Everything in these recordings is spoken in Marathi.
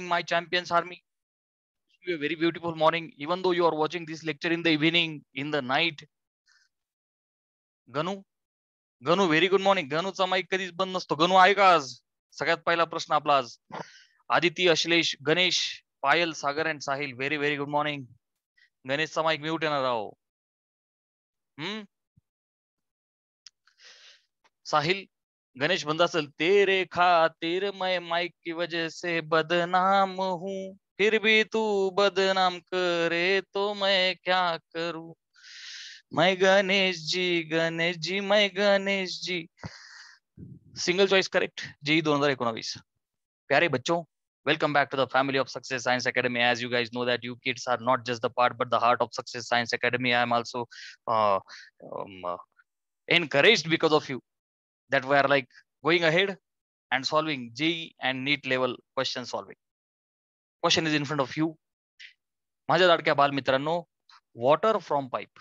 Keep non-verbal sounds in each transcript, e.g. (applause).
my champions army a very beautiful morning even though you are watching this lecture in the evening in the very good morning गणूचा माईक कधीच बंद नसतो गणू आहे का आज सगळ्यात पहिला प्रश्न आपला आज Aditi Ashlesh Ganesh Payal Sagar and Sahil very very good morning Ganesh चा माईक म्यूट येणार राहो हम्म साहिल गणेश बंदा सल तेरे खातिर मैं माइक की वजह से बदनाम हूँ फिर भी तू बदनाम करे तो मैं क्या करूं मैं गणेश जी गणेश जी मैं Ganesh ji single choice correct जी दो हजार एकोनावीस प्यारे बच्चों welcome back to the family of success science academy as you guys know that you kids are not just the part but the heart of success science academy I am also encouraged because of you that were like going ahead and solving G and NEET level question solving. Question is in front of you. माझ्या लाडक्या बालमित्रांनो water from pipe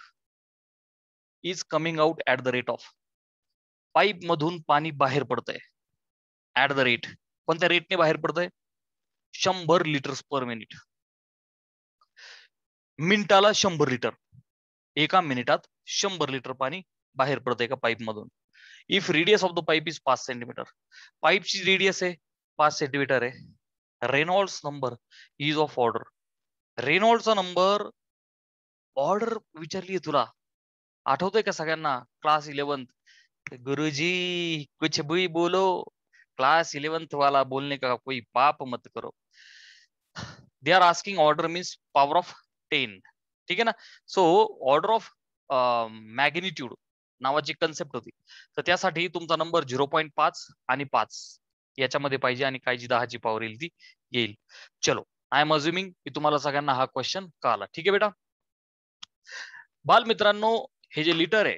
is coming out at the rate of pipe मधून पाणी बाहेर पडतंय ऍट द रेट कोणत्या रेटने बाहेर पडतंय शंभर लिटर पर मिनिट मिनिटाला शंभर लिटर एका मिनिटात शंभर लिटर पाणी बाहेर पडतंय एका पाईप मधून if radius of the pipe is पाच सेंटीमीटर ची रेडियस आहे पाच सेंटीमीटर आहे Reynolds number is of order रेनॉल्डचा नंबर ऑर्डर विचारली तुला आठवतोय का सगळ्यांना क्लास इलेव्हन्थ गुरुजी कुछ भी बोलो क्लास इलेव्हन्थ वाला बोलणे का कोई पाप मत करो they are asking order means power of ten ठीक आहे ना सो ऑर्डर ऑफ मॅग्निट्यूड नावाची कन्सेप्ट होती तर त्यासाठी तुमचा नंबर झिरो पॉईंट पाच आणि पाच याच्यामध्ये पाहिजे आणि काय जी दहाची पावर येईल ती येईल चलो आय एम अज्युमिंग की तुम्हाला सगळ्यांना हा क्वेश्चन कळाला ठीक आहे बेटा बालमित्रांनो हे जे लिटर आहे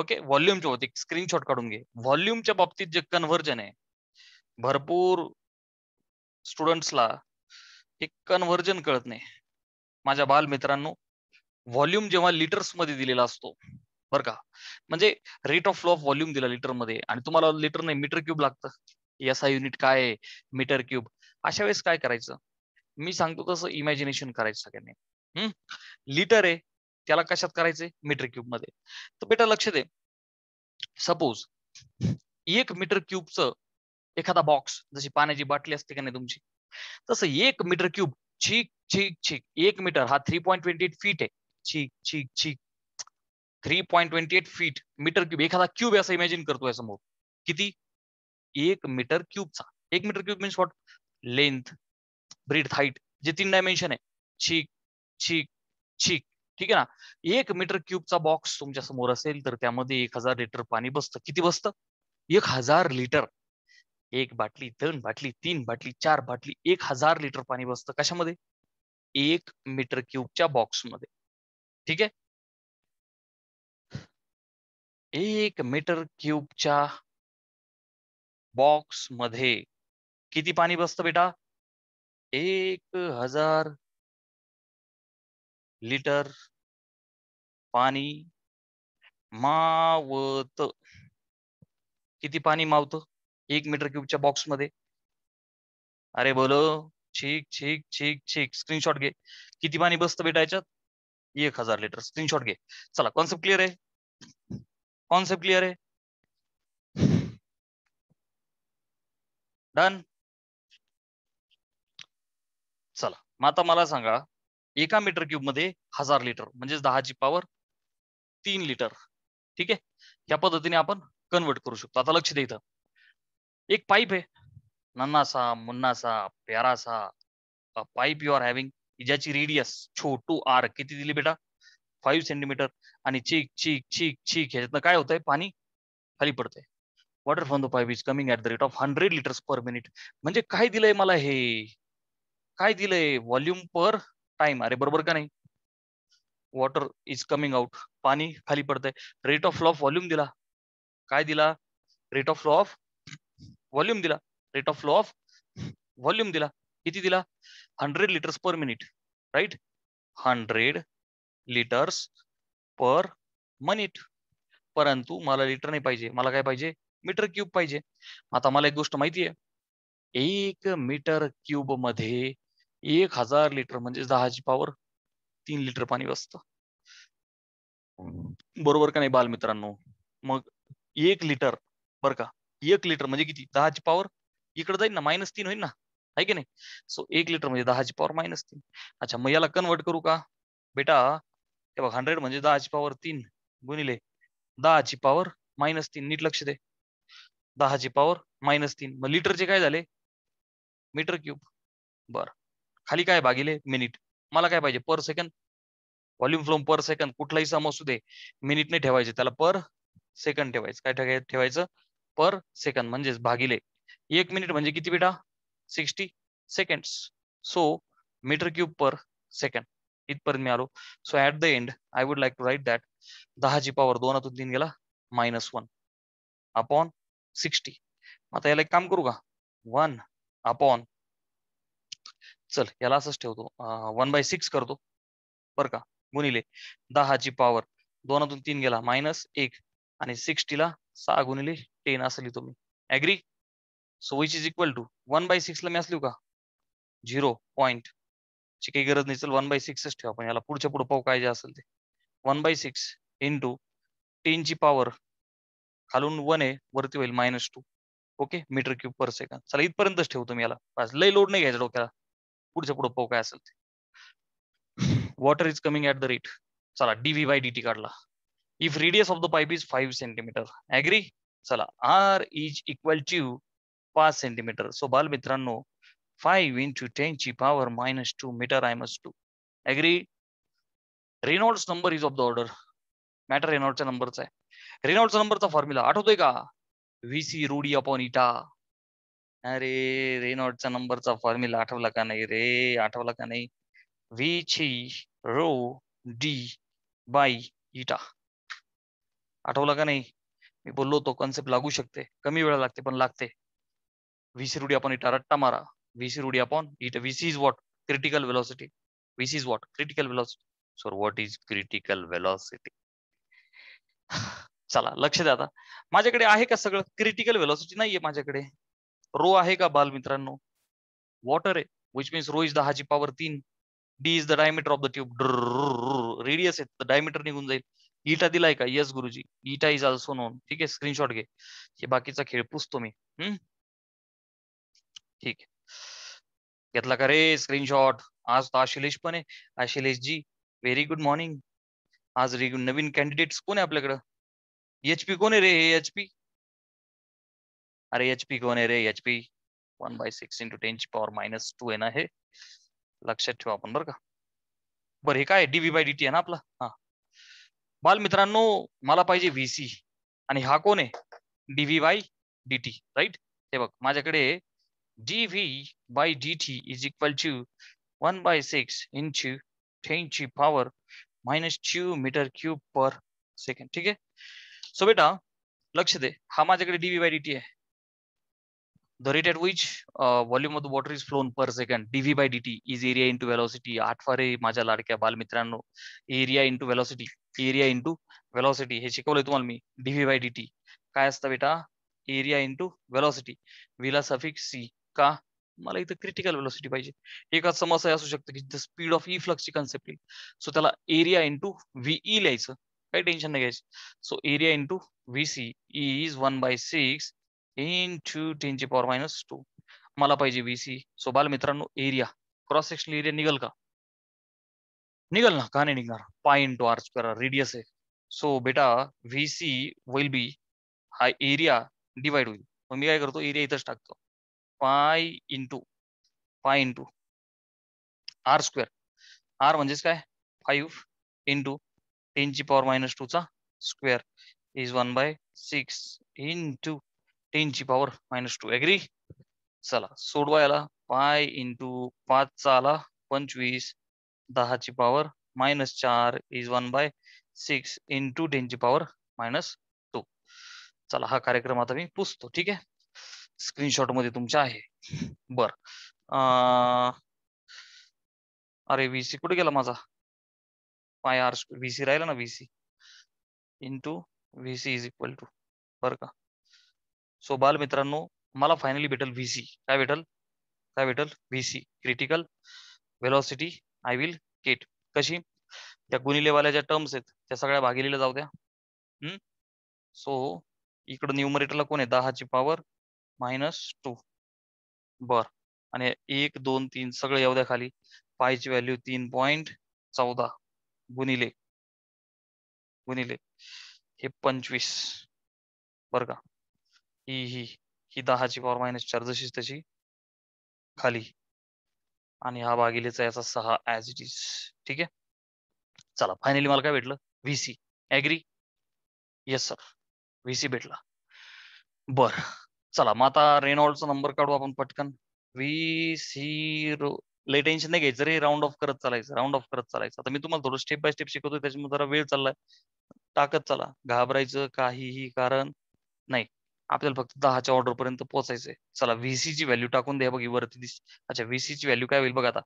ओके व्हॉल्युमच्या होती स्क्रीनशॉट काढून घे व्हॉल्यूमच्या बाबतीत जे कन्व्हर्जन आहे भरपूर स्टुडंट्सला हे कन्व्हर्जन कळत नाही माझ्या बालमित्रांनो व्हॉल्यूम जेव्हा लिटर्स मध्ये दिलेला असतो बरं का म्हणजे rate of flow of volume दिला लिटर मध्ये आणि तुम्हाला लिटर नाही मीटर क्यूब लागतं याचा युनिट काय आहे मीटर क्यूब अशा वेळेस काय करायचं मी सांगतो तसं इमॅजिनेशन करायचं सगळ्यांनी हम्म लिटर आहे त्याला कशात करायचे मीटर क्यूब मध्ये तर बेटा लक्ष दे सपोज एक मीटर क्यूबचं एखादा बॉक्स जशी पाण्याची बाटली असते का नाही तुमची तसं एक मीटर क्यूब छीक छीक छीक एक मीटर हा three point twenty eight feet आहे छीक छीक छीक three point twenty eight feet metre cube एखादा क्यूब असं इमॅजिन करतोय समोर किती एक मीटर क्यूबचा एक metre cube means what length breadth height जे तीन डायमेन्शन आहे छीक छीक छीक ठीक आहे ना एक मीटर क्यूबचा बॉक्स तुमच्या समोर असेल तर त्यामध्ये एक हजार लिटर पाणी बसतं किती बसतं एक हजार लिटर एक बाटली दोन बाटली तीन बाटली चार बाटली एक हजार लिटर पाणी बसतं कशामध्ये एक मीटर क्यूबच्या बॉक्समध्ये ठीक आहे एक मीटर क्यूबच्या बॉक्स मध्ये किती पाणी बसत बेटा एक हजार लिटर पाणी मावत किती पाणी मावत एक मीटर क्यूबच्या बॉक्स मध्ये अरे बोलो ठीक ठीक ठीक छीक स्क्रीनशॉट घे किती पाणी बसत बेटा याच्यात एक हजार लिटर स्क्रीनशॉट घे चला कॉन्सेप्ट क्लिअर आहे कॉन्सेप्ट क्लियर है डन चला मग आता मला सांगा एका मीटर क्यूब मध्ये हजार लिटर म्हणजेच दहाची पॉवर तीन लिटर ठीक आहे या पद्धतीने आपण कन्वर्ट करू शकतो आता लक्ष द्या इथं एक पाईप आहे नन्नासा मुन्नासा प्यारासा पाईप यू आर हॅव्हिंग ज्याची रेडियस छोटू आर किती दिली बेटा फाईव्ह सेंटीमीटर आणि चीक चीक चीक चीक ह्याच्यातनं काय होतंय पाणी खाली पडतंय water from the pipe is coming at the rate of hundred litre per minute म्हणजे काय दिलंय मला हे काय दिलंय व्हॉल्यूम पर टाइम अरे बरोबर का नाही वॉटर इज कमिंग आउट पाणी खाली पडतंय rate of flow of volume दिला काय दिला rate of flow of volume दिला rate of flow of volume दिला किती दिला hundred litre per minute right hundred litres per minute परंतु मैं लीटर नहीं पाजे मैं मीटर क्यूब पाजे आता मैं एक गोष्ट महती है एक मीटर क्यूब मध्य एक हजार लीटर म्हणजे पावर तीन लीटर पानी बसत बरबर का बाल बालमित्रांनो मग एक लीटर बर का एक लीटर कि किती पावर इकडे जाए ना माइनस तीन हो ना सो एक लीटर दहा पावर माइनस तीन अच्छा मैं ये कन्वर्ट करू का बेटा हे बघ हंड्रेड म्हणजे दहाची पॉवर तीन गुणिले दहाची पॉवर मायनस तीन नीट लक्ष दे दहाची पॉवर मायनस तीन मग लिटरचे काय झाले मीटर क्यूब बर खाली काय भागिले मिनिट मला काय पाहिजे per second volume flow per second कुठलाही सम असू दे मिनिट नाही ठेवायचे त्याला पर सेकंड ठेवायचं काय ठेवायचं पर सेकंद म्हणजेच भागिले एक मिनिट म्हणजे किती बेटा sixty second so metre cube per second इथपर्यंत मी आलो so at the end I would like to write that दहाची पॉवर दोनातून तीन गेला मायनस वन अपॉन सिक्स्टी आता याला एक काम करू का वन अपॉन चल याला असंच ठेवतो वन बाय सिक्स करतो बर का गुणिले दहाची पॉवर दोनातून तीन गेला मायनस एक आणि सिक्स्टीला सहा गुणिले टेन असं लिहितो मी agree so which is equal to one by six ला मी असलो का झिरो पॉइंट ची काही गरज नाही चल वन बाय सिक्सच ठेवा आपण याला पुढच्या पुढे पाहू काय जे असेल ते one by six into ten ची पॉवर खालून वन आहे वरती होईल minus two okay metre cube per second चला इथपर्यंतच ठेवू तुम्ही याला लय लोड नाही घ्यायचा डोक्याला पुढच्या पुढे पाहू काय असेल ते water is coming at the rate चला डीव्ही बाय टी काढला if radius of the pipe is five centimetre agree चला आर इज इक्वल टू पाच सेंटीमीटर सो बालमित्रांनो 5 into 10 to power minus 2 meter I must do. Agree? Reynolds number is of the order. Matter रेनॉल्डचा नंबरचा आहे रेनॉल्डचा नंबरचा फॉर्म्युला आठवतोय का व्ही सी रूडी अपॉन इटा अरे रेनॉल्डचा नंबरचा फॉर्म्युला आठवला का नाही रे आठवला का नाही व्ही छी रो डी बाय इटा आठवला का नाही मी बोललो तो कन्सेप्ट लागू शकते कमी वेळा लागते पण लागते व्ही सी रूडी आपण इटा रट्टा मारा vc root upon eta vc is what critical velocity vc is what critical velocity so what is critical velocity (sighs) चला लक्ष द्या आता माझ्याकडे आहे का सगळं क्रिटिकल वेलॉसिटी नाहीये माझ्याकडे रो आहे का बालमित्रांनो वॉटर आहे विच मीन्स रो इज दहाची पॉवर तीन D is the diameter of the tube radius आहे डायमीटर निघून जाईल इटा दिलाय का यस गुरुजी इटा इज ऑल्सो नोन ठीक आहे स्क्रीनशॉट घे हे बाकीचा खेळ पुसतो मी हम्म ठीक आहे घेतला का रे स्क्रीनशॉट आज तर आशिलेश पण आहे Ashlesh ji very good morning आज नवीन कॅन्डिडेट कोण आहे आपल्याकडं एचपी कोण आहे रे हे एचपी अरे एचपी कोण आहे रे HP one by six into ची पॉवर मायनस टू आहे ना हे लक्षात ठेवा आपण बरं का बरं हे काय डीव्ही बाय डीटी आहे ना आपला हा बालमित्रांनो मला पाहिजे व्ही सी आणि हा कोण आहे डीव्ही बाय डीटी राईट हे बघ माझ्याकडे dv by dt is equal to 1 by 6 into 10 की power minus two metre cube per second ठीक आहे सो बेटा लक्ष दे हा माझ्याकडे डीबी बाय टी आहे the rate at which volume of the water is flown per second DV by T is area to velocity आठवारे माझ्या लाडक्या बालमित्रांनो area to velocity area to velocity हे शिकवलंय तुम्हाला मी डीव्ही बाय टी काय असतं बेटा एरिया टू वेलॉसिटी विला सफिक्स सी का मला इथं क्रिटिकल वेलोसिटी पाहिजे एकाच समस्या असू शकतं की द स्पीड ऑफ ई फ्लक्सची कन्सेप्ट येईल सो त्याला एरिया इंटू व्हीई लिहायचं काही टेन्शन नाही घ्यायचं so area into V C is one by six ten टेनची पॉवर मायनस टू मला पाहिजे व्ही सी सो बालमित्रांनो एरिया क्रॉस सेक्शनल एरिया निघल का निघल ना का नाही निघणार pi into R square radius आहे सो बेटा व्ही सी विल बी हा एरिया डिवाइड होईल मग मी काय करतो एरिया इथंच टाकतो pi into pi into R square R म्हणजेच काय फाईव्ह इंटू टेनची पॉवर मायनस टू चा square is one by six into टेनची पॉवर मायनस टू एग्री चला सोडवायला याला पाय इंटू पाचचा आला पंचवीस दहाची पॉवर मायनस चार is one by six into ची पॉवर मायनस टू चला हा कार्यक्रम आता मी पुसतो ठीक आहे स्क्रीनशॉट मध्ये तुमच्या आहे बर अरे सी कुठे गेला माझा पाय आर सी राहिला ना V to V C is equal to बर का सो बाल मित्रांनो मला फायनली भेटल सी काय भेटल काय भेटल C critical velocity I will केट कशी त्या गुणिलेवाल्या ज्या टर्म्स आहेत त्या सगळ्या भागिलेल्या जाऊ द्या सो इकडे न्यूमरेटरला कोण आहे दहाची पॉवर मायनस टू बर आणि एक दोन तीन सगळे येऊ द्या खाली पायची व्हॅल्यू तीन पॉइंट चौदा गुणिले गुणिले हे पंचवीस बर का ही ही ही दहाची पॉवर मायनस चार जशीच तशी खाली आणि हा भागिलेचा याचा सहा ऍज इट इज ठीक आहे चला फायनली मला काय भेटलं V C agree yes sir V C भेटला बर चला मग आता रेनॉल्डचा नंबर काढू आपण पटकन व्ही सी लय टेन्शन नाही घ्यायचं रे राऊंड ऑफ करत चालायचं राऊंड ऑफ करत चालायचं आता मी तुम्हाला थोडं स्टेप बाय स्टेप शिकवतो त्याच्यामुळे जरा वेळ चाललाय टाकत चला घाबरायचं काहीही कारण नाही आपल्याला फक्त दहाच्या ऑर्डर पर्यंत पोहोचायचंय चला व्हीसी ची व्हॅल्यू टाकून द्या बघ वरती दिस अच्छा व्हीसी ची व्हॅल्यू काय होईल बघा आता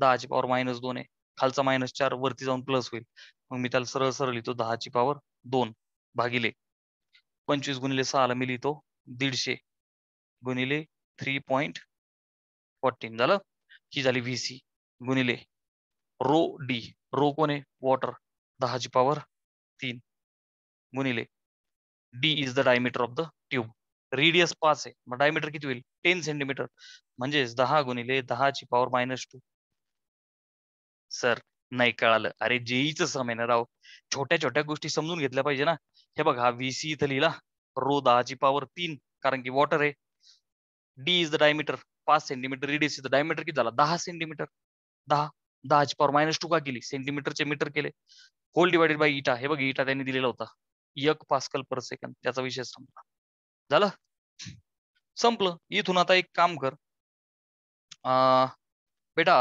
दहाची पॉवर मायनस दोन आहे खालचा मायनस चार वरती जाऊन प्लस होईल मग मी त्याला सरळ सरळ लिहितो दहाची पॉवर दोन भागिले पंचवीस गुणिले सहाला मी लिहितो दीडशे गुणिले थ्री पॉइंट फोर्टीन झालं ही झाली व्ही सी गुणिले रो डी रो कोण आहे वॉटर दहाची पॉवर तीन गुणिले D is the diameter of the tube radius पाच आहे मग डायमीटर किती होईल टेन सेंटीमीटर म्हणजेच दहा गुणिले दहाची पॉवर मायनस टू सर नाही कळालं अरे जेईच e सम आहे ना राव छोट्या छोट्या गोष्टी समजून घेतल्या पाहिजे ना हे बघा व्ही सी इथं लिहिला रो दहाची पॉवर तीन कारण की वॉटर आहे डी इज द डायमीटर पाच centimetre radius is the diameter किती झाला दहा सेंटीमीटर दहा दहाची पॉवर मायनस टू का केली सेंटीमीटरचे मीटर केले होल डिवाइडेड बाय इटा हे बघा इटा त्यांनी दिलेला होता एक पास्कल पर सेकंड त्याचा विषय संपला झालं संपलं इथून आता एक काम कर आ, बेटा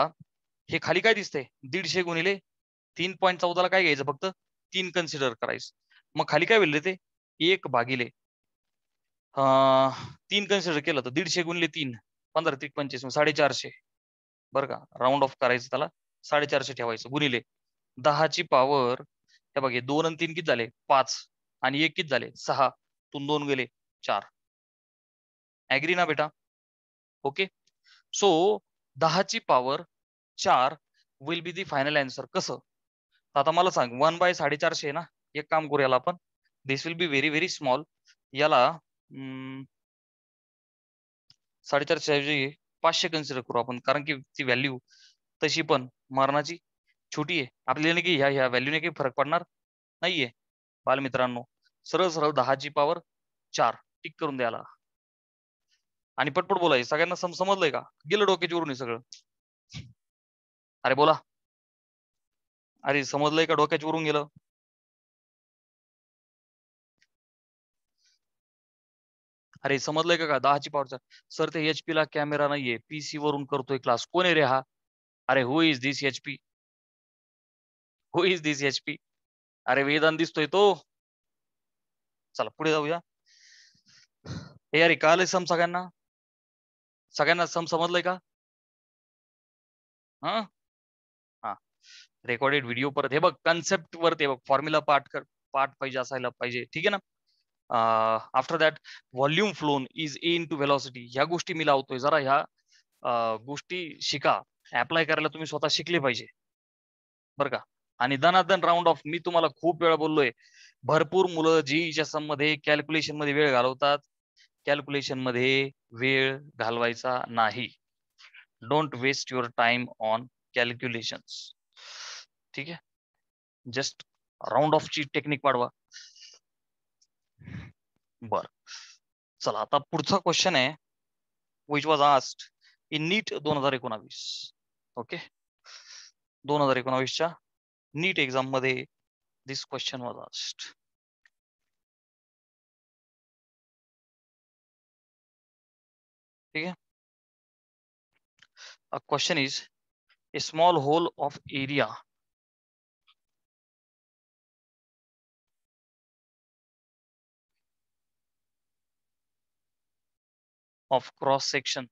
हे खाली काय दिसतंय दीडशे गुणिले तीन पॉईंट चौदाला काय घ्यायचं फक्त तीन कन्सिडर करायचं मग खाली काय होईल ते एक भागिले तीन कन्सिडर केलं तर दीडशे गुणले तीन पंधरा तीन पंचवीस साडेचारशे बरं का राऊंड ऑफ करायचं त्याला साडेचारशे ठेवायचं गुणिले दहाची पॉवर हे बघे दोन आणि तीन किती झाले पाच आणि एक किती झाले सहा तुम दोन गेले चार ऍग्री ना बेटा ओके सो दहाची पॉवर चार will be the final answer कसं आता मला सांग वन बाय साडेचारशे ना एक काम करूयाला आपण this will be very very small याला साडेचारशे ऐवजी पाचशे कन्सिडर करू आपण कारण की ती व्हॅल्यू तशी पण मरणाची छोटी आहे आपल्याला की ह्या ह्या व्हॅल्यूने काही फरक पडणार नाहीये बालमित्रांनो सरळ सरळ दहाची पॉवर चार टिक करून द्यायला आणि पटपट बोलाय सगळ्यांना सम समजलंय का गेलं डोक्याची उरून सगळं अरे बोला अरे समजलंय का डोक्याची उरून गेलं अरे समजलंय का दहाची चा सर ते एचपी ला कॅमेरा नाहीये पीसी वरून करतोय क्लास कोण आहे रे हा अरे who is this HP who is this HP अरे वेदान दिसतोय तो चला पुढे जाऊया हे अरे आहे सम सगळ्यांना सगळ्यांना सम समजलंय का हा हा रेकॉर्डेड व्हिडिओ परत हे बघ कन्सेप्ट वरती बघ फॉर्म्युला पाठ कर पाठ पाहिजे असायला पाहिजे ठीक आहे ना after that volume flown is A into velocity ह्या गोष्टी मी लावतोय जरा ह्या गोष्टी शिका अप्लाय करायला तुम्ही स्वतः शिकले पाहिजे बरं का आणि दनादन राऊंड ऑफ मी तुम्हाला खूप वेळा बोललोय भरपूर मुलं जी मध्ये कॅल्क्युलेशन मध्ये वेळ घालवतात कॅल्क्युलेशन मध्ये वेळ घालवायचा नाही don't waste your time on calculation ठीक आहे जस्ट राऊंड ची टेक्निक वाढवा बर चला आता पुढचा क्वेश्चन आहे which was asked in NEET दोन हजार एकोणावीस ओके दोन हजार एकोणावीसच्या नीट एक्झाम मध्ये दिस क्वेश्चन वॉज आस्ट ठीक आहे question is a small hole of area of cross section.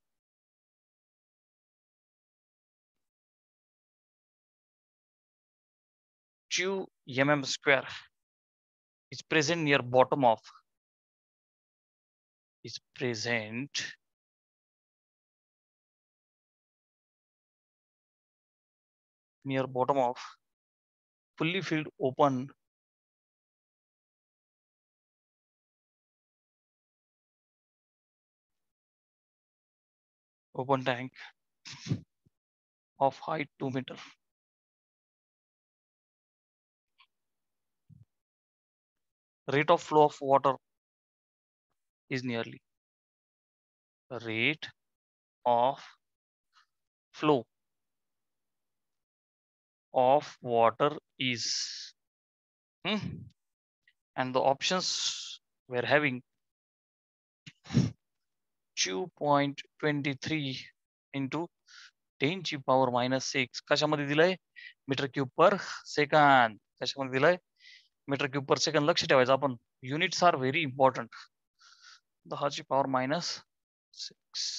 Q mm square is present near bottom of is present near bottom of fully filled open open tank of height 2 meter. Rate of flow of water is nearly rate of flow of water is hmm? and the options we're having point twenty three into power minus six कशामध्ये दिलंय मीटर क्यूब पर सेकंद कशामध्ये दिलंय मीटर क्यूब पर सेकंद लक्ष ठेवायचं आपण युनिट्स आर व्हेरी इम्पॉर्टंट दहा ची पॉवर मायनस सिक्स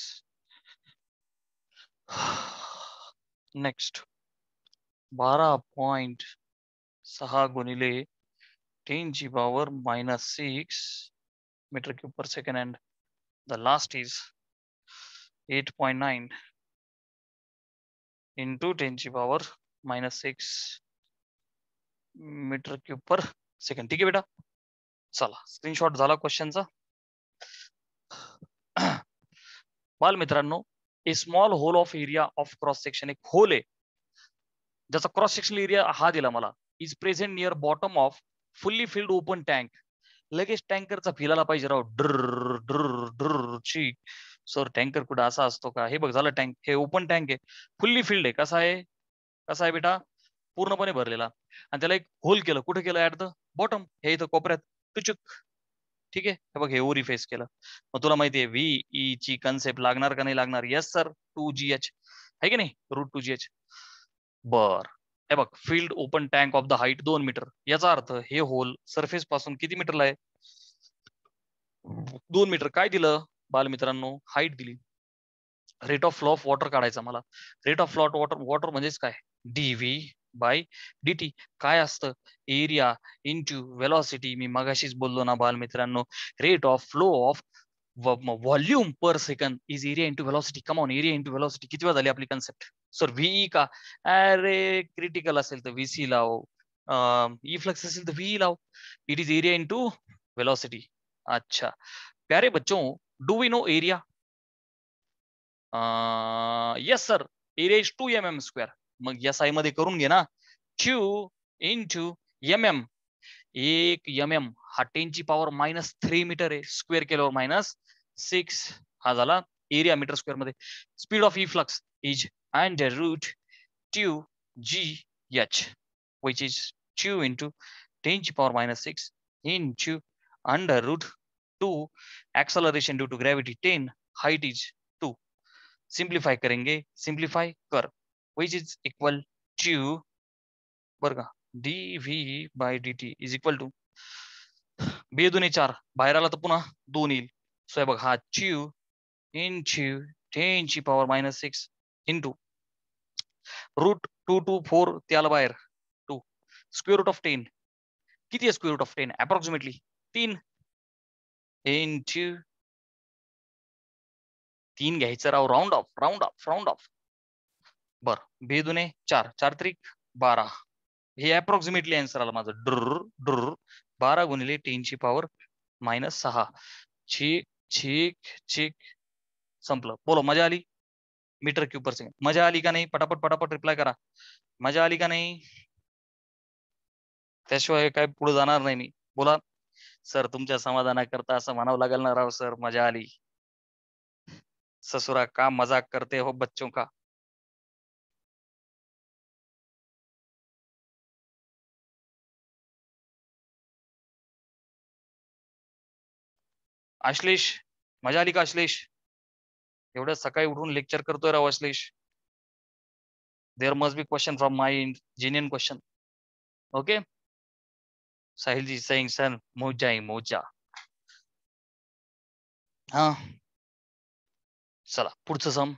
नेक्स्ट बारा पॉइंट सहा गुणिले ची power minus six metre cube per second and the last is 8.9 into 10 to power minus 6 meter cube per second. Okay, beta. Sala. Screenshot Zala questions. Well, Mitrano, a small hole of area of cross section, a hole. Just a cross sectional area, Ahadilamala, is present near bottom of fully filled open tank लगेच टँकरचा फील पाहिजे राव ड्र ड्रुर ची सर टँकर कुठं असा असतो का हे बघ झालं टँक हे ओपन टँक आहे फुल्ली फिल्ड आहे कसा आहे कसा आहे बेटा पूर्णपणे भरलेला आणि त्याला एक होल केलं कुठे केलं ऍट द बॉटम हे इथं कोपऱ्यात टुचुक ठीक आहे हे बघ हे ओरी फेस केलं मग तुला माहितीये व्ही ई e ची कन्सेप्ट लागणार का नाही लागणार yes sir two G H आहे की नाही रूट टू जी एच बर हे बघ field open tank of the height दोन मीटर याचा अर्थ हे होल सरफेस पासून किती मीटरला आहे दोन मीटर काय दिलं बालमित्रांनो हाईट दिली rate of flow of water काढायचा मला rate of flow water water म्हणजेच काय डी व्ही बाय डी काय असतं एरिया इंटू वेलॉसिटी मी मगाशीच बोललो ना बालमित्रांनो rate of flow of volume per second is area into velocity come on area into velocity किती वेळा झाली आपली कन्सेप्ट सॉरी व्हीई e का अरे क्रिटिकल असेल तर व्हीसी लाव ई फ्लक्स e असेल तर वी e लाव it is area into velocity अच्छा प्यारे बच्चो do we know area yes sir area is two M M square मग या साई मध्ये करून घे ना Q into M M एक एम एम हा ची पॉवर मायनस थ्री मीटर आहे स्क्वेअर केल्यावर मायनस सिक्स हा झाला एरिया मीटर स्क्वेअर मध्ये speed of E flux is under root 2gh, which is 2 into 10 to power minus 6 into under root 2 acceleration due to gravity 10 height is 2 simplify karenge simplify kar which is equal to बरं dv by dt is equal to b चार बाहेर आला तर पुन्हा दोन येईल सो हे बघ हा च्यू इन च्यू ten power minus 6 into root two two four त्याला बाहेर two square root of ten किती आहे square root of ten approximately तीन इंटू तीन घ्यायचं राव round off round off round off बर बेदुने चार चार त्रिक बारा हे अप्रॉक्सिमेटली आन्सर आला माझं ड्र ड्र बारा गुणिले टेनची पॉवर मायनस सहा छिक छिक छिक संपलं बोलो मजा आली मीटर क्यूब पर सेकंड मजा आली का नाही पटापट पटापट रिप्लाय करा मजा आली का नाही त्याशिवाय काय पुढे जाणार नाही मी बोला सर तुमच्या समाधानाकरता असं म्हणावं लागेल ना राव सर मजा आली ससुरा का मजाक करते हो बच्चों का आश्लेष मजा आली का आश्लेष एवढं सकाळी उठून लेक्चर करतोय राव Ashlesh there must be question from my genuine question okay Sahil ji saying सन मोजा मोजा हा चला पुढचं सम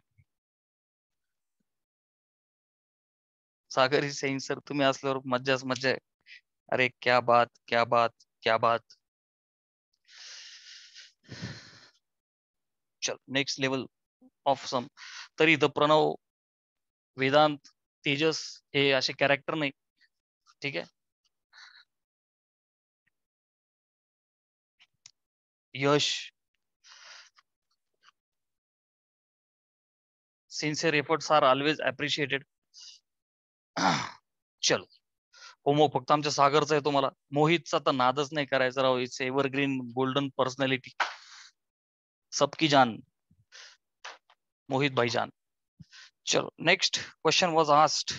सागरी सेइंग सर तुम्ही असल्यावर मज्जाच मज्जा आहे अरे क्या बात क्या बात क्या बात चल नेक्स्ट लेवल ऑफ सम तरी इथं प्रणव वेदांत तेजस हे असे कॅरेक्टर नाही ठीक आहे Yash sincere efforts are always appreciated चलो मो फक्त आमच्या सागरचा आहे तुम्हाला मोहितचा तर नादच नाही करायचा राव इट्स एव्हरग्रीन गोल्डन पर्सनॅलिटी सबकी जान Mohit Bhaijan. Chal, Next question was asked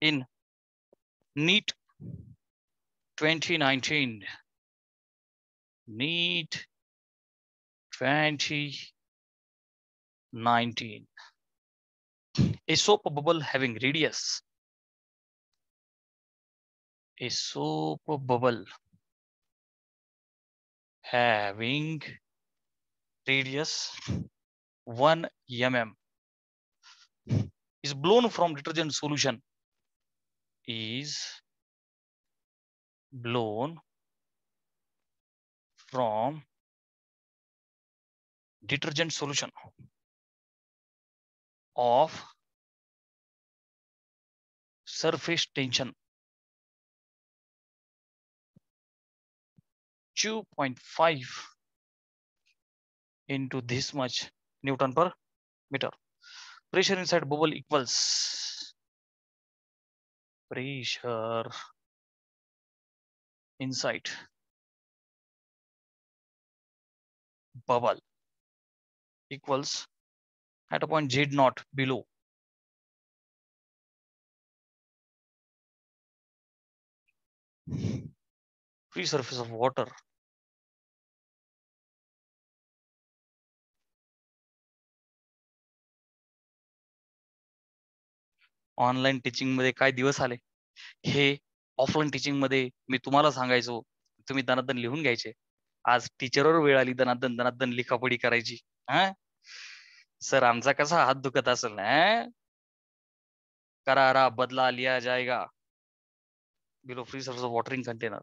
in NEET 2019. NEET 2019. A soap bubble having radius. A soap bubble having radius 1 mm is blown from detergent solution is blown from detergent solution of surface tension 2.5 into this much Newton per meter. Pressure inside bubble equals pressure inside bubble equals at a point z not below free surface of water online teaching मध्ये काय दिवस आले हे ऑफलाईन टीचिंग मध्ये मी तुम्हाला सांगायचो तुम्ही दनादन लिहून घ्यायचे आज टीचरवर वेळ आली दनादन दनादन लिखापडी करायची हा सर आमचा कसा हात दुखत असेल ना करारा बदला लिया जायगा below free watering container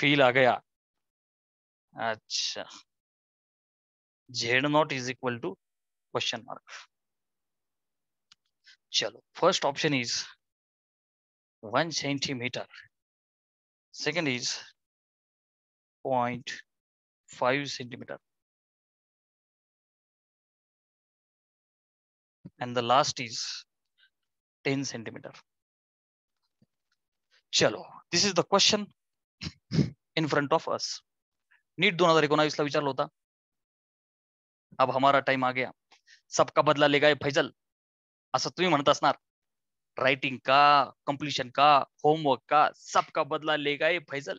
feel आ गया अच्छा Z naught is equal to question mark चलो first option is one centimetre second is point five centimetre and the last is 10 centimeter. Chalo, this is the question. In front of us NEET दोन हजार एकोणावीस ला विचारला होता अब हमारा टाइम आ गया सबका बदला लेगाय फैजल असं तुम्ही म्हणत असणार रायटिंग का कंप्लीशन का होमवर्क का सबका बदला लेगाय फैजल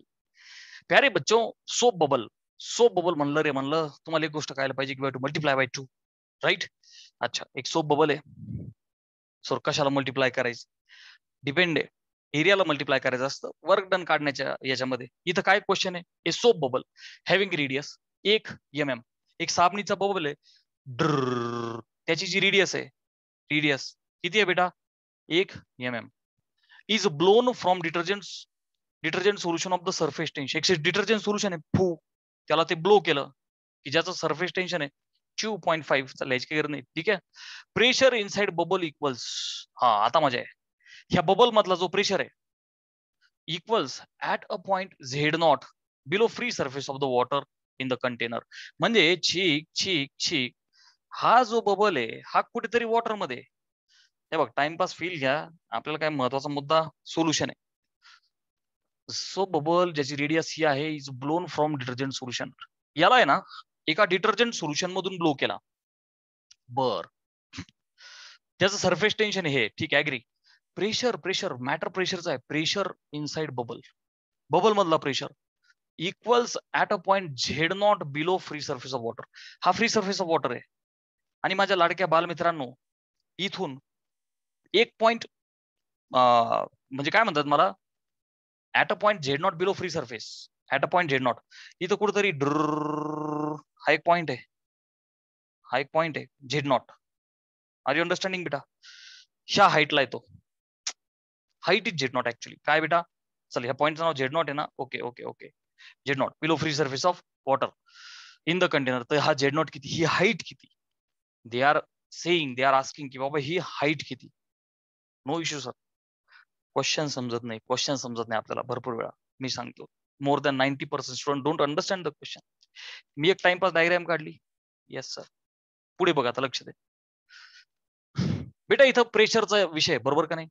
प्यारे बच्चो सोप बबल सोप बबल म्हणलं रे म्हणलं तुम्हाला एक गोष्ट कळायला पाहिजे की two multiply by two right अच्छा एक सोप बबल आहे सर कशाला मल्टिप्लाय करायचं डिपेंड आहे एरियाला मल्टिप्लाय करायचं असतं वर्क डन काढण्याच्या याच्यामध्ये इथं काय क्वेश्चन आहे a soap bubble having radius एक एम एम एक साबणीचा बबल आहे त्याची जी रेडियस आहे रेडियस किती आहे बेटा एक M m is blown from detergent detergent solution of the surface tension एक डिटर्जंट सोल्युशन आहे फू त्याला ते ब्लो केलं की ज्याचं सर्फेस टेन्शन आहे टू पॉईंट फाईव्ह चालला गरज नाही ठीक आहे प्रेशर इनसाइड बबल इक्वल्स हा आता मजा आहे ह्या बबल मधला जो प्रेशर आहे equals at a point Z naught below free surface of the water in the container म्हणजे छीक छीक छीक हा जो बबल आहे हा कुठेतरी वॉटर मध्ये हे बघ टाइमपास फील घ्या आपल्याला काय महत्वाचा मुद्दा सोल्युशन आहे सो बबल ज्याची रेडियस ही आहे is blown from detergent solution याला आहे ना एका डिटर्जंट सोल्युशन मधून ब्लो केला बर त्याचं सरफेस टेन्शन हे ठीक आहे ग्री प्रेशर प्रेशर मॅटर प्रेशरचा आहे प्रेशर इनसाइड बबल बबल मधला pressure equals at a point Z naught below free surface of water हा फ्री सर्फेस ऑफ वॉटर आहे आणि माझ्या लाडक्या बालमित्रांनो इथून एक पॉइंट म्हणजे काय म्हणतात मला at a point Z naught below free surface at a point Z naught इथं कुठेतरी हा एक पॉइंट आहे हा एक पॉइंट आहे Z naught are you understanding बेटा ह्या हाईटला येतो height is Z naught actually काय बेटा चल ह्या पॉईंटचं नाव झेड नॉट आहे ना okay okay okay Z naught below free surface of water in the container तर हा झेड नॉट किती ही हाईट किती they are saying they are asking की बाबा ही हाईट किती नो इश्यू सर क्वेश्चन समजत नाही क्वेश्चन समजत नाही आपल्याला भरपूर वेळा मी सांगतो more than ninety percent student don't understand the question मी एक टाइमपास डायग्राम काढली येस सर पुढे बघा आता लक्ष दे बेटा इथं प्रेशरचा विषय बरोबर का नाही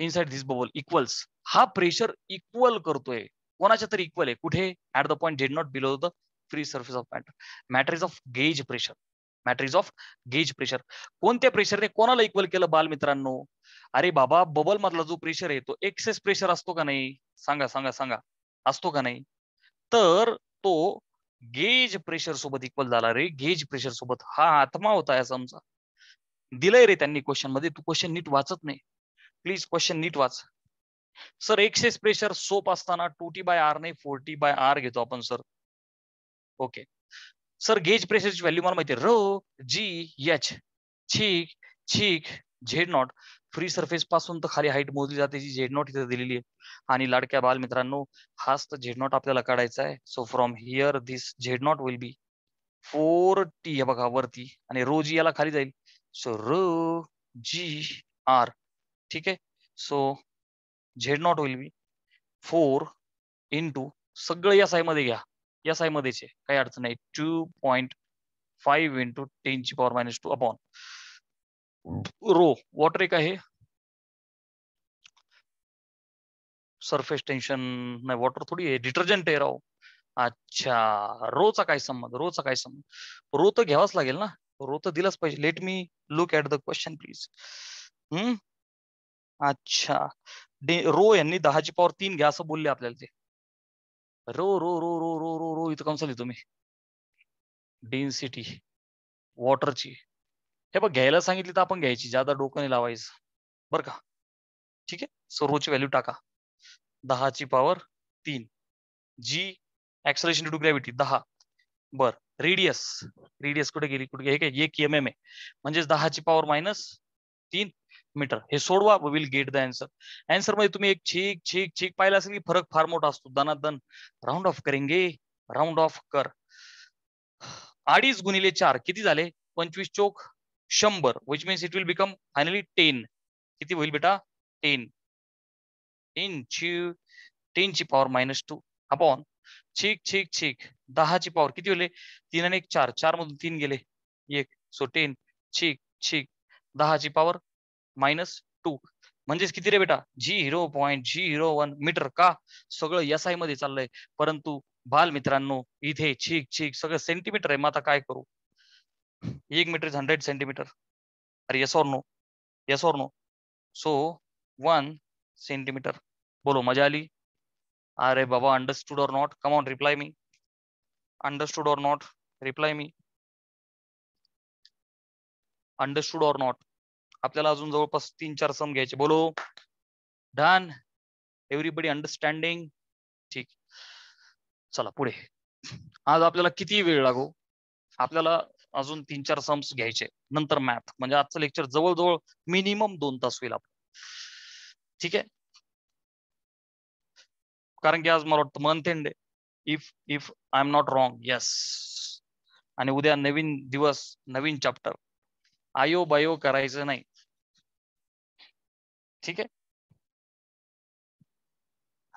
इनसाइड दिस बबल इक्वल्स हा प्रेशर इक्वल करतोय कोणाच्या तरी इक्वल आहे कुठे at the point dead naught below the free surface of matter matter is of gauge pressure matter is of gauge pressure कोणत्या प्रेशरने कोणाला इक्वल केलं बालमित्रांनो अरे बाबा बबल मधला जो प्रेशर आहे तो एक्सेस प्रेशर असतो का नाही सांगा सांगा सांगा असतो का नाही तर तो गेज प्रेशर सोबत इक्वल झाला रे गेज प्रेशर सोबत हा आत्मा होता या समजा दिलंय रे त्यांनी क्वेश्चन मध्ये तू क्वेश्चन नीट वाचत नाही प्लीज क्वेश्चन नीट वाच सर एक्सेस प्रेशर सोप असताना टू टी बाय आर नाही फोर टी बाय आर घेतो आपण सर ओके सर गेज प्रेशरची व्हॅल्यू मला माहिती रो जी एच छीक छीक झेड नॉट फ्री सरफेस पासून तर खाली हाईट मोजली जाते जी झेड नॉट इथे दिलेली आहे आणि लाडक्या बालमित्रांनो हाच तर झेड नॉट आपल्याला काढायचा आहे so from here this Z naught will be four T बघा वरती आणि रो जी याला खाली जाईल सो रो जी आर ठीक है सो झेड नॉट होईल बी फोर इंटू सगळं या मध्ये घ्या या मध्येच आहे काही अडचण नाही टू पॉईंट फाईव्ह इंटू ची power minus two upon rho water एक आहे सरफेस टेन्शन नाही वॉटर थोडी आहे डिटर्जंट आहे राव अच्छा रोचा काय संबंध रोचा काय संबंध रो तर घ्यावाच लागेल ना रो तर दिलाच पाहिजे let me look at the question please hmm अच्छा रो यांनी दहाची पॉवर तीन घया बोल अपने आपल्याला ते rho rho rho rho rho rho rho इथं कमसली तुम्हें डेन्सिटी वॉटर ची बघ संगित तो अपन आपण घ्यायची ज्यादा डोकं नाही लावायचं बरं का ठीक है सो रो ची वैल्यू टाका दहाची पॉवर तीन जी एक्सलेशन टू ग्रैविटी दहा बर रेडियस रेडियस कुछ गेली कुछ एक एम एम आहे म्हणजेच दहाची पॉवर माइनस तीन मीटर हे सोडवा we will get the answer answer मध्ये तुम्ही एक छीक छीक छीक पाहिला असेल की फरक फार मोठा असतो दनादन राउंड ऑफ करेंगे राउंड ऑफ कर आडीज गुणिले चार किती झाले पंचवीस चौक शंभर which means it will become finally ten किती होईल बेटा टेन टेन ची टेन ची पॉवर मायनस टू अपॉन छीक छीक छीक दहाची पॉवर किती होईल तीन आणि एक चार चार मधून तीन गेले एक सो टेन छीक छीक दहाची पॉवर मायनस टू म्हणजेच किती रे बेटा zero point zero one metre का सगळं आय मध्ये चाललंय परंतु बालमित्रांनो मित्रांनो इथे छीक छीक सगळं सेंटीमीटर आहे मग आता काय करू एक मीटर इज हंड्रेड सेंटीमीटर अरे yes or no yes or no so one centimetre बोलो मजा आली अरे बाबा understood or not come on reply me understood or not reply me understood or not आपल्याला अजून जवळपास तीन चार सम घ्यायचे बोलो डन एव्हरीबडी अंडरस्टँडिंग ठीक चला पुढे आज आपल्याला किती वेळ लागो आपल्याला अजून तीन चार सम्स घ्यायचे नंतर मॅथ म्हणजे आजचं लेक्चर जवळजवळ मिनिमम दोन तास होईल आपण ठीक आहे कारण की आज मला वाटतं month end if if I am not wrong yes आणि उद्या नवीन दिवस नवीन चॅप्टर आयो बायो करायचं नाही ठीक आहे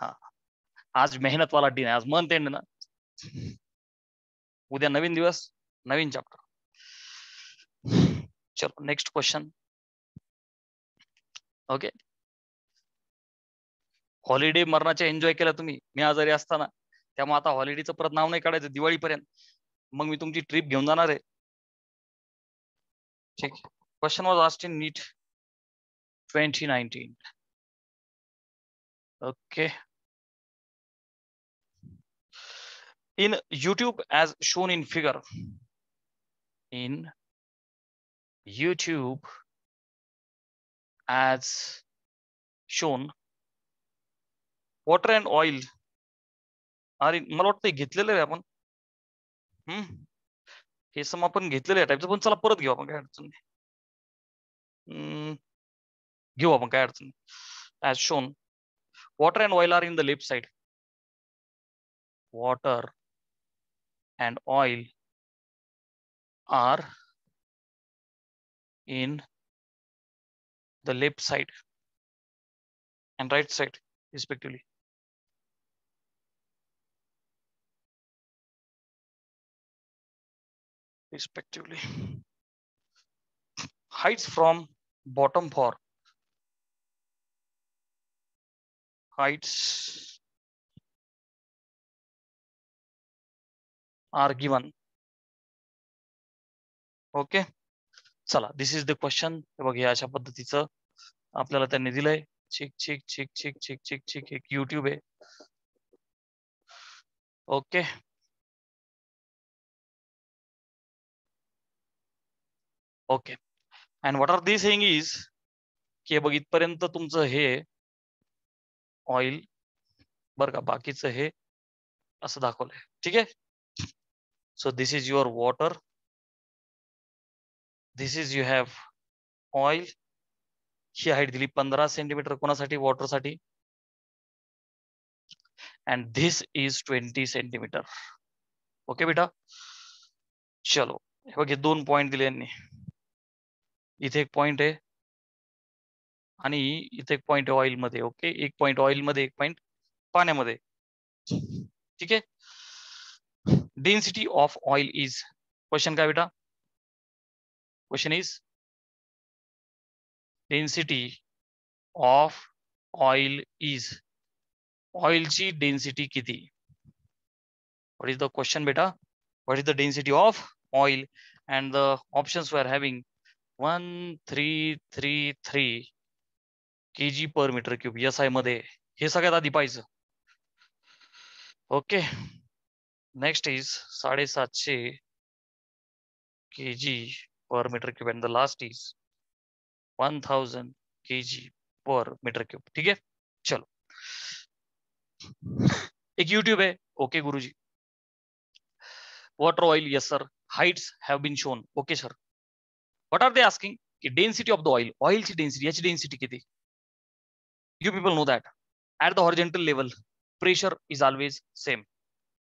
हा आज मेहनतवाला दिन आहे आज मन तेंड ना उद्या नवीन दिवस नवीन चॅप्टर चलो नेक्स्ट क्वेश्चन ओके हॉलिडे मरणाचे एन्जॉय केला तुम्ही मी आजारी असताना त्यामुळे आता हॉलिडेचं परत नाव नाही काढायचं दिवाळीपर्यंत मग मी तुमची ट्रिप घेऊन जाणार आहे ठीक question was asked in neat 2019 okay in youtube as shown in figure in youtube as shown water and oil अरे मला वाटतं घेतलेलं आहे आपण हम्म हे सम आपण घेतलेलं आहे टाईपचं पण चला परत घेऊ आपण काय अडचण नाही घेऊ आपण काय अडचण as shown water and oil are in the left side water and oil are in the left side and right side respectively respectively. Heights from bottom for heights are given. Okay. चला दिस इज द क्वेश्चन बघ हे अशा पद्धतीचं आपल्याला त्यांनी दिलंय छिक छिक छिक छिक छिक छिक छिक एक युट्यूब आहे okay okay and what are the thing is की बघ इथपर्यंत तुमचं हे ऑइल बरं का बाकीचं हे असं दाखवलंय ठीक आहे so this is your water this is you have oil ही हाईट दिली पंधरा सेंटीमीटर कोणासाठी वॉटरसाठी and this is twenty centimetre okay बेटा चलो हे बघ दोन पॉइंट दिले यांनी इथे एक पॉइंट आहे आणि इथे एक पॉइंट ऑइल मध्ये ओके एक पॉइंट ऑइल मध्ये एक पॉइंट पाण्यामध्ये ठीक आहे density of oil is question काय बेटा question is density of oil is ऑइलची डेन्सिटी किती व्हॉट इज द क्वेश्चन बेटा what is the density of oil and the options we are one three three three k g per metre cube S I मध्ये हे सगळ्यात आधी पाहिजे ओके नेक्स्ट इज साडेसातशे के g per metre cube and the last is one thousand k g per metre cube ठीक आहे चलो एक यूट्यूब आहे ओके गुरुजी water oil yes sir heights have been shown okay sir what are they asking की डेन्सिटी ऑफ द ऑइल ऑइलची डेन्सिटी याची डेन्सिटी किती you people know that at the horizontal level pressure is always same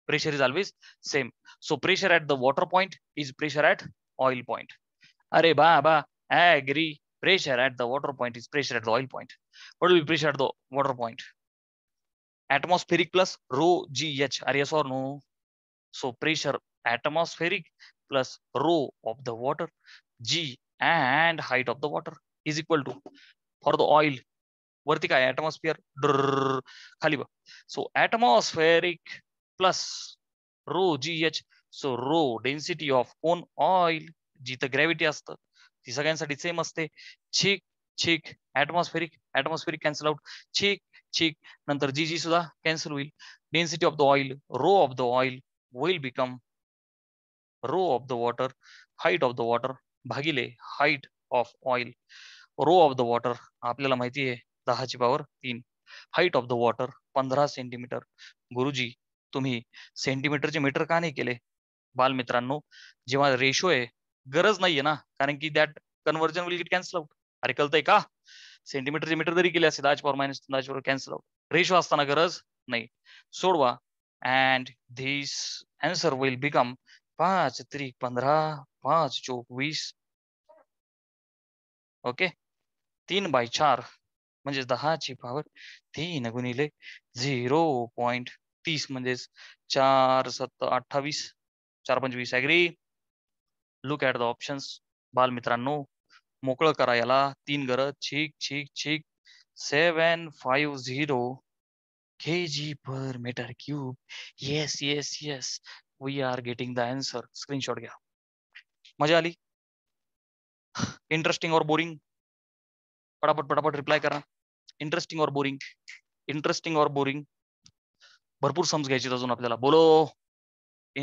pressure is always same so pressure at the water point is pressure at oil point अरे बा बा agree pressure at the water point is pressure at the oil point what will pressure at the water point atmospheric plus rho gh are yes or no so pressure atmospheric plus rho of the water g and height of the water is equal to for the oil vertica atmosphere drrr, so atmospheric plus rho gh so rho density of cone oil g the gravity as the this again is the same as the cheek cheek atmospheric atmospheric cancel out cheek cheek g gg suda cancel will density of the oil rho of the oil will become rho of the water height of the water भागिले height of oil rho of the water आपल्याला माहिती आहे दहाची पॉवर तीन हाईट ऑफ द वॉटर पंधरा सेंटीमीटर गुरुजी तुम्ही सेंटीमीटरचे मीटर का नाही केले बालमित्रांनो जेव्हा रेशो आहे गरज नाहीये ना कारण की that conversion will get cancel out अरे कळतंय का सेंटीमीटरचे मीटर जरी केले असते दहाची पॉवर मायनस दहाची पॉवर कॅन्सल आउट रेशो असताना गरज नाही सोडवा and this answer will become पाच त्रिक पंधरा पाच चोवीस ओके तीन बाय चार म्हणजेच दहाची पावर तीन गुणिले झिरो पॉइंट तीस म्हणजे चार सत्त अठ्ठावीस चार पंचवीस agree look at the options बालमित्रांनो मोकळं करा याला तीन गरज छिक छिक छिक seven five zero k g per metre cube yes yes yes we are getting the answer screenshot घ्या मजा आली इंटरेस्टिंग और बोरिंग फटाफट फटाफट रिप्लाई करा इंटरेस्टिंग और बोरिंग इंटरेस्टिंग और बोरिंग भरपूर समझ घ्यायचे अजून आपल्याला बोलो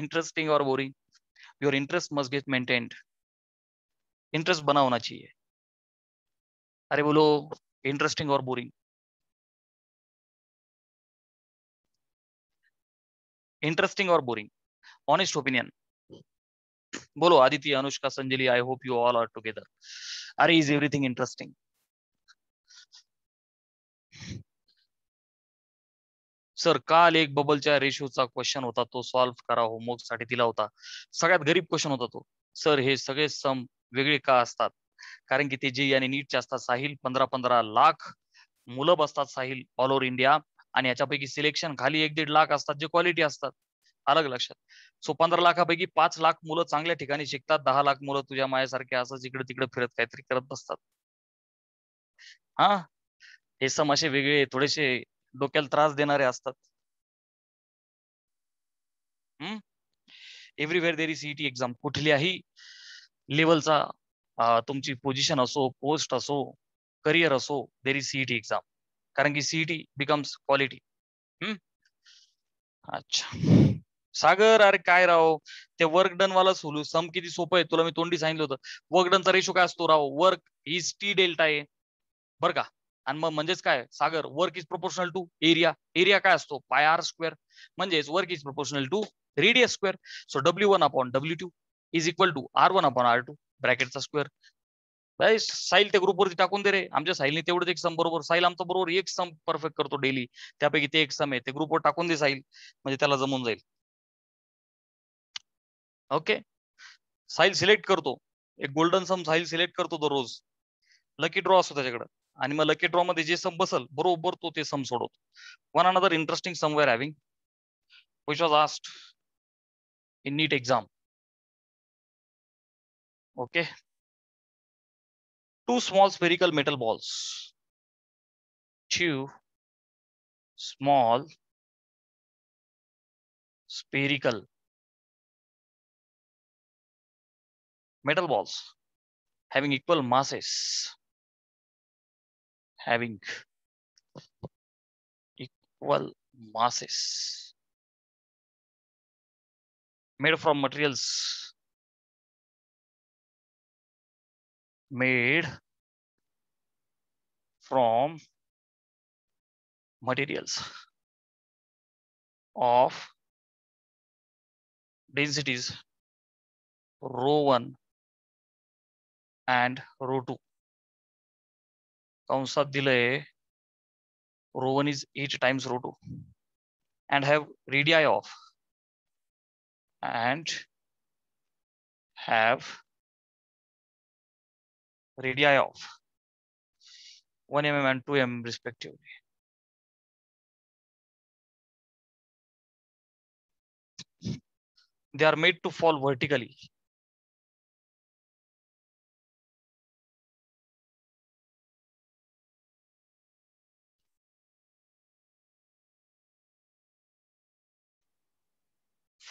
इंटरेस्टिंग और boring your interest must get maintained interest बना होना चाहिए अरे बोलो इंटरेस्टिंग और बोरिंग इंटरेस्टिंग और बोरिंग ऑनेस्ट ओपिनियन बोलो Aditya Anushka Sanjali I hope you all are together अरे इज एवरीथिंग इंटरेस्टिंग सर काल एक बबलच्या रेशोचा क्वेश्चन होता तो सॉल्व्ह करा होमवर्क साठी दिला होता सगळ्यात गरीब क्वेश्चन होता तो सर हे सगळे सम वेगळे का असतात कारण की ते जे आणि नीटचे असतात साहिल पंधरा पंधरा लाख मुलं बसतात साहिल ऑल ओव्हर इंडिया आणि याच्यापैकी सिलेक्शन खाली एक दीड लाख असतात जे क्वालिटी असतात अलग लक्षात सो पंधरा लाखापैकी पाच लाख मुलं चांगल्या ठिकाणी शिकतात दहा लाख मुलं तुझ्या मायासारखे असं जिकडे तिकडे फिरत काहीतरी करत बसतात हा हे सम असे वेगळे थोडेसे डोक्याला त्रास देणारे असतात everywhere there is CET exam कुठल्याही लेवलचा तुमची पोझिशन असो पोस्ट असो करिअर असो देर इज सीईटी एक्झाम कारण की सीईटी बिकम्स क्वालिटी अच्छा सागर अरे काय राव ते वर्क डन वाला सोलू सम किती सोपं आहे तुला मी तोंडी सांगितलं होतं वर्क डनचा रेशो काय असतो राव वर्क इज टी डेल्टा आहे बरं का आणि मग म्हणजेच काय Sagar work is proportional to area area काय असतो पाय आर स्क्वेअर म्हणजेच work is proportional to radius square so W one upon W two is equal to R one upon R two ब्रॅकेटचा स्क्वेअर साईल त्या ग्रुपवरती टाकून दे रे आमच्या साईलने तेवढंच एक सम बरोबर साईल आमचा बरोबर एक सम परफेक्ट करतो डेली त्यापैकी ते एक सम आहे ते ग्रुपवर टाकून दे साईल म्हणजे त्याला जमून जाईल ओके साईल सिलेक्ट करतो एक गोल्डन सम साईल सिलेक्ट करतो दररोज लकी ड्रॉ असतो त्याच्याकडे and lucky drama the jason bustle bro to the some sort of one another interesting somewhere having which was asked in neat exam okay two small spherical metal balls two small spherical metal balls having equal masses having equal masses made from materials made from materials of densities rho 1 and rho 2 comes up delay rho 1 is h times rho 2 and have radii of, and have radii of 1 mm and 2 mm respectively. They are made to fall vertically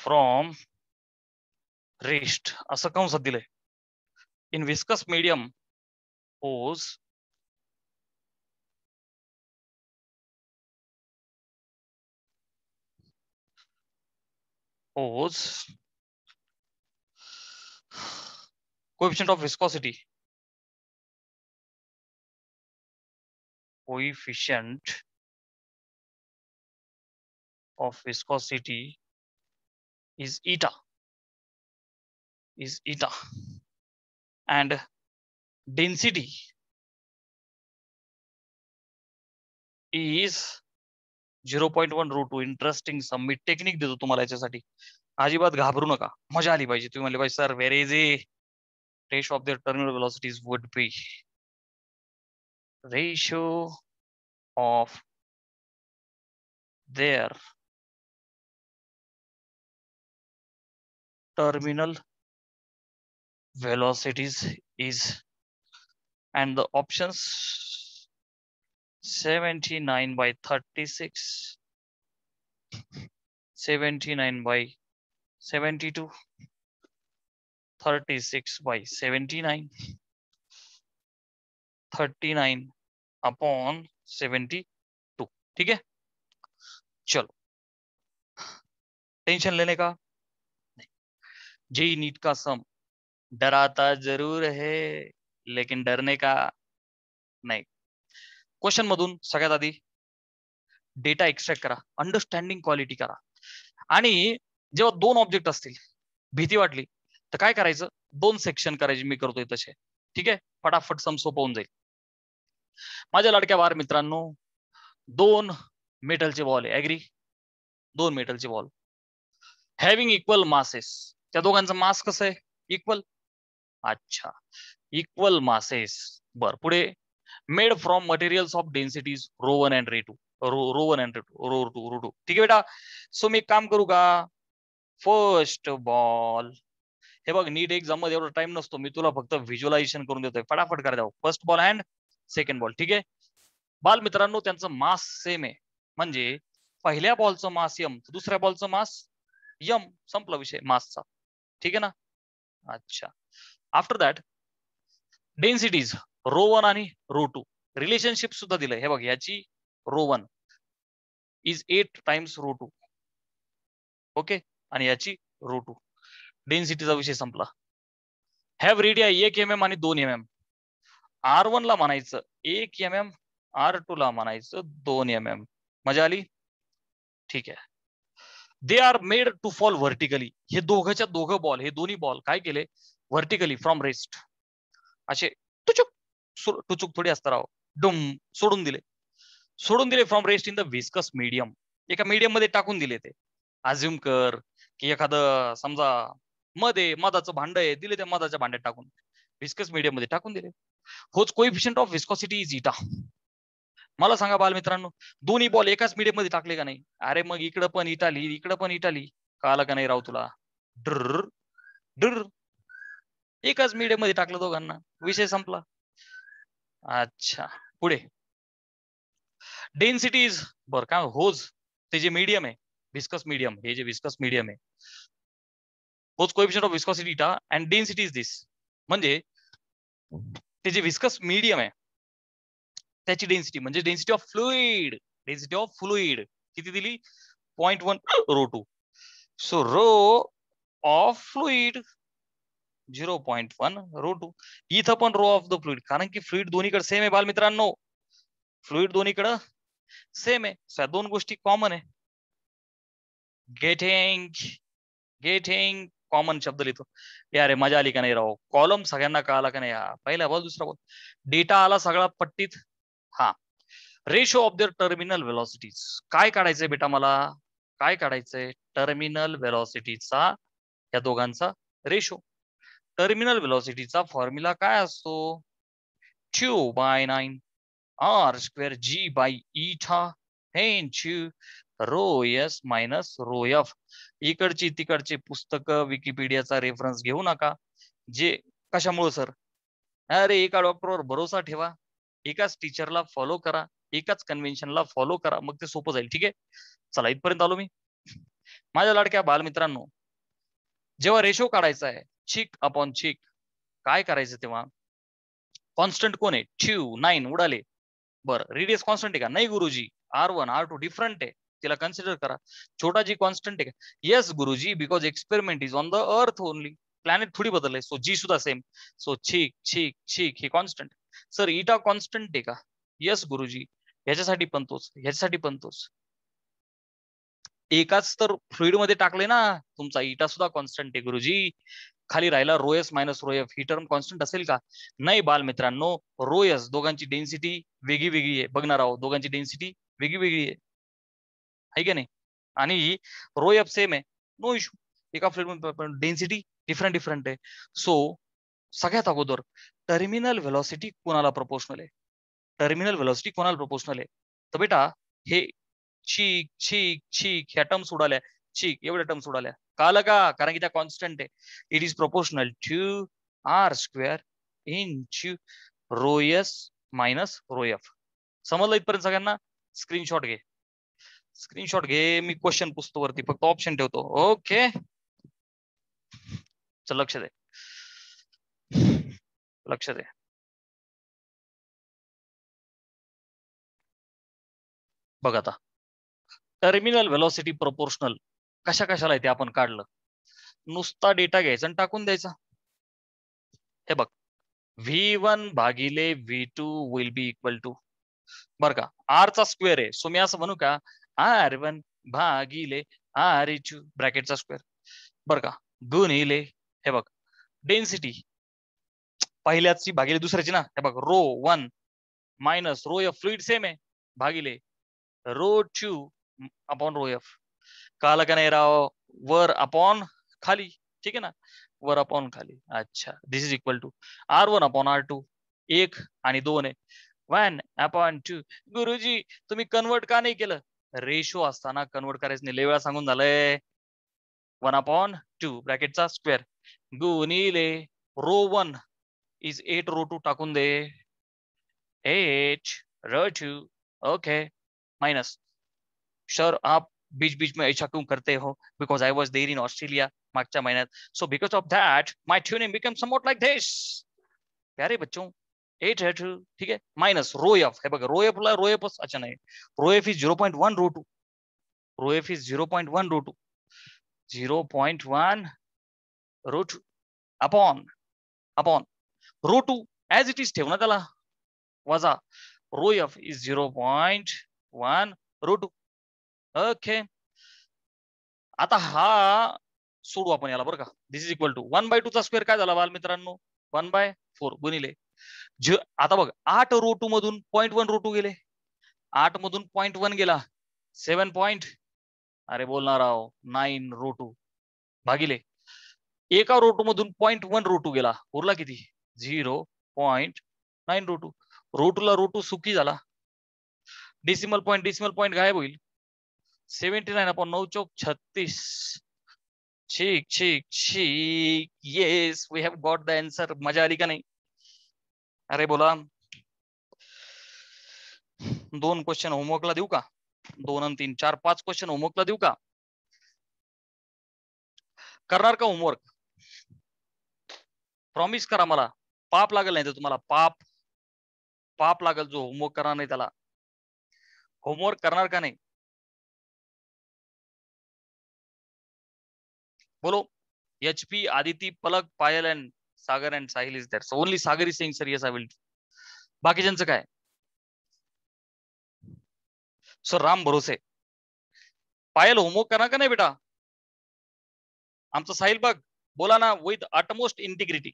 from rest असं कंसात दिलंय in viscous medium whose whose coefficient of viscosity coefficient of viscosity is eta is eta and density is 0.1 root 2 interesting submit technique देतो तुम्हाला याच्यासाठी अजिबात घाबरू नका मजा आली पाहिजे तुम्ही म्हणले पाहिजे sir where is a ratio of their terminal velocities would be ratio of their terminal velocities is and the options 79 by 36 79 by 72 36 by 79 39 upon 72 ठीक है चलो टेंशन लेने का जेई नीट का सम डराता जरूर है लेकिन डरने का नाही क्वेश्चन मधून सगळ्यात आधी डेटा एक्स्ट्रॅक्ट करा अंडरस्टँडिंग क्वालिटी करा आणि जेव्हा दोन ऑब्जेक्ट असतील भीती वाटली तर काय करायचं दोन सेक्शन करायचे मी करतोय तसे ठीक आहे फटाफट सम सोपवून जाईल माझ्या लाडक्या बार मित्रांनो दोन मेटलचे बॉल आहे अॅग्री दोन मेटलचे बॉल हॅव्हिंग इक्वल मासेस त्या दोघांचं मास कसं आहे इक्वल अच्छा इक्वल मासेस बर पुढे made from materials of densities rho one and rho two rho rho one and rho rho two rho two ठीक आहे बेटा सो मी काम करू का फर्स्ट बॉल हे बघ नीट एक मध्ये एवढा टाइम नसतो मी तुला फक्त व्हिज्युअलायझेशन करून देतोय फटाफट कर द्या first ball and second ball ठीक आहे बालमित्रांनो मित्रांनो त्यांचं मास सेम आहे म्हणजे पहिल्या बॉलचं मास यम दुसऱ्या बॉलचं मास यम संपला विषय मासचा ठीक आहे ना अच्छा after that densities rho one आणि रो टू रिलेशनशिप सुद्धा दिलंय हे बघ याची rho one is eight times rho two okay आणि याची रो टू डेन्सिटीचा विषय संपला हॅव रेडिया एक एम एम आणि दोन एम एम आर वन ला म्हणायचं एक एम एम आर टू ला म्हणायचं दोन एम एम मजा आली ठीक आहे they are made to fall vertically हे दोघंच्या दोघं बॉल हे दोन्ही बॉल काय केले व्हर्टिकली फ्रॉम रेस्ट असे टुचुक टुचुक थोडी असतं राव डुम सोडून दिले सोडून दिले from rest in the viscous medium एका मीडियम मध्ये टाकून दिले ते अज्युम कर की एखादं समजा मध्ये मधाचं भांड आहे दिले त्या मधाच्या भांड्यात टाकून विस्कस मीडियम मध्ये टाकून दिले होच कोइफिशियंट ऑफ विस्कॉसिटी इज इटा मैं संगा बाल मित्रों दोन बॉल एक मिडियम मध्ये टाकले का नहीं अरे मग इकड़ पण इटाली इकडं पण इटाली कळालं का नहीं राव तुला ड्र ड्र एक मिडियम मध्ये टाकलं दोघांना विषय संपला अच्छा पुढ़ डेन्सिटीज बर का होज ते जे मीडियम है विस्कस मीडियम हे जे विस्कस मीडियम है whose coefficient of viscosity eta and density is this viscous medium है त्याची डेन्सिटी म्हणजे density of fluid density of fluid किती दिली point one rho two so rho of fluid zero point one rho two इथं पण रो ऑफ द फ्लुईड कारण की फ्लुईड दोन्हीकडे सेम आहे बालमित्रांनो फ्लुईड दोन्हीकडं सेम आहे या दोन गोष्टी कॉमन आहे गेटिंग गेटिंग कॉमन शब्द लिहितो या रे मजा आली का नाही राव कॉलम सगळ्यांना कळाला का नाही पहिला बोल दुसरा बोल डेटा आला सगळा पट्टीत हा ratio of their terminal velocities काय काढायचंय बेटा मला काय काढायचंय टर्मिनल वेलॉसिटीचा या दोघांचा रेशो टर्मिनल वेलॉसिटीचा फॉर्म्युला काय असतो two by nine R square G by eta rho S minus rho F इकडची तिकडची पुस्तक विकिपीडियाचा रेफरन्स घेऊ नका जे कशामुळे सर अरे एका डॉक्टरवर भरोसा ठेवा एकाच टीचरला फॉलो करा एकाच कन्व्हेन्शनला फॉलो करा मग ते सोपं जाईल ठीक आहे चला इथपर्यंत आलो मी माझ्या लाडक्या बालमित्रांनो जेव्हा रेशो काढायचा आहे चिक अपॉन चिक काय करायचं तेव्हा कॉन्स्टंट कोण आहे ठ्यू नाईन उडाले बर रेडियस कॉन्स्टंट आहे का नाही गुरुजी R one R two different आहे तिला कन्सिडर करा छोटा जी कॉन्स्टंट आहे का येस गुरुजी because experiment is on the earth only planet थोडी बदलले सो जी सुद्धा सेम सो छिक छिक छिक ही कॉन्स्टंट सर इटा कॉन्स्टंट आहे का यस गुरुजी ह्याच्यासाठी पण तोच ह्याच्यासाठी पण तोच एकाच तर फ्लुईड मध्ये टाकले ना तुमचा इटा सुद्धा कॉन्स्टंट आहे गुरुजी खाली राहिला रोयस मायनस रोएफ ही टर्म कॉन्स्टंट असेल का नाही बालमित्रांनो रोयस दोघांची डेन्सिटी वेगळी वेगळी आहे बघणार आहोत दोघांची डेन्सिटी वेगळी वेगळी आहे का नाही आणि रोएफ सेम आहे नो इश्यू एका फ्लुईड मध्ये डेन्सिटी डिफरंट डिफरंट आहे सो सगळ्यात अगोदर टर्मिनल व्हेलॉसिटी कोणाला प्रपोशनल आहे टर्मिनल व्हेलॉसिटी कोणाला प्रपोशनल आहे तर बेटा हे छीक छीक छीक ह्या टर्म्स उडाल्या छीक एवढ्या टर्म्स उडाल्या का लगा का कारण की त्या कॉन्स्टंट आहे it is proportional to R square in rho S minus rho समजलं इथपर्यंत सगळ्यांना स्क्रीनशॉट घे स्क्रीनशॉट घे मी क्वेश्चन वरती फक्त ऑप्शन ठेवतो ओके चल लक्ष दे लक्ष द्या बघ आता टर्मिनल व्हेलॉसिटी प्रोपोर्शनल कशा कशाला ते आपण काढलं नुसता डेटा घ्यायचा आणि टाकून द्यायचा हे बघ व्ही वन भागिले V two will be equal to बर का आर चा स्क्वेअर आहे सो मी असं म्हणू का आर वन भागिले आर इच ब्रॅकेटचा स्क्वेअर बर का गुणिले हे बघ डेन्सिटी पहिल्याची भागिले दुसऱ्याची ना बघ rho one minus rho F fluid same आहे भागिले rho two upon rho F काल का नाही राव वर अपॉन खाली ठीक आहे ना वर अपॉन खाली अच्छा this is equal to R one upon R two एक आणि दोन आहे वन अपॉन टू गुरुजी तुम्ही कन्वर्ट का नाही केलं रेशो असताना कन्वर्ट करायचं नाही वेळा सांगून झालंय वन अपॉन टू ब्रॅकेटचा स्क्वेअर गुणिले रो वन is 8 row 2 टाकून दे 8 row 2 माइनस सर आप बीच बीच में ऐसा क्यों करते हो because I was there in Australia मागच्या महिन्यात so because of that my tuning become somewhat like this प्यारे बच्चों एट है टू ठीक है माइनस रो एफ है रो एफ ला रो एफ अच्छा नाही rho F is zero point one rho two rho F is zero point one rho two one rho two upon upon rho two as it is ठेव ना त्याला वजा rho F is zero point one rho two okay आता हा सोडू आपण याला बरं का this is equal to one by two चा स्क्वेअर काय झाला बाल मित्रांनो वन बाय फोर गुणिले आता बघ आठ रो टू मधून पॉईंट वन रो टू गेले आठ मधून पॉइंट वन गेला सेवन पॉईंट अरे बोलणार आहो नाईन रो टू भागिले एका रो टू मधून पॉइंट वन रो टू गेला उरला किती zero point nine rho two rho two लू टू सुखी जा डिसिमल पॉइंट डिसिमल पॉइंट गायब होईल सेवेन्टी नाइन अपॉन नौ चौक छत्तीस ठीक ठीक ठीक yes we have got the answer मजा आ रही का नहीं अरे बोला दोन क्वेश्चन होमवर्क ला का दोन तीन चार पांच क्वेश्चन होमवर्क ला का करना का होमवर्क प्रॉमिस करा माला पाप लगे नहीं तो तुम्हारा पाप पाप लगे जो होमवर्क करना नहीं त्याला होमवर्क करना का नहीं बोलो HP Aditi Palak Payal and Sagar and Sahil is there. So only Sagar is sir yes I will बाकी जन काय सर राम भरोसे पायल होमवर्क करना का नहीं बेटा आमच साहिल बाग बोला ना विथ अटमोस्ट इंटिग्रिटी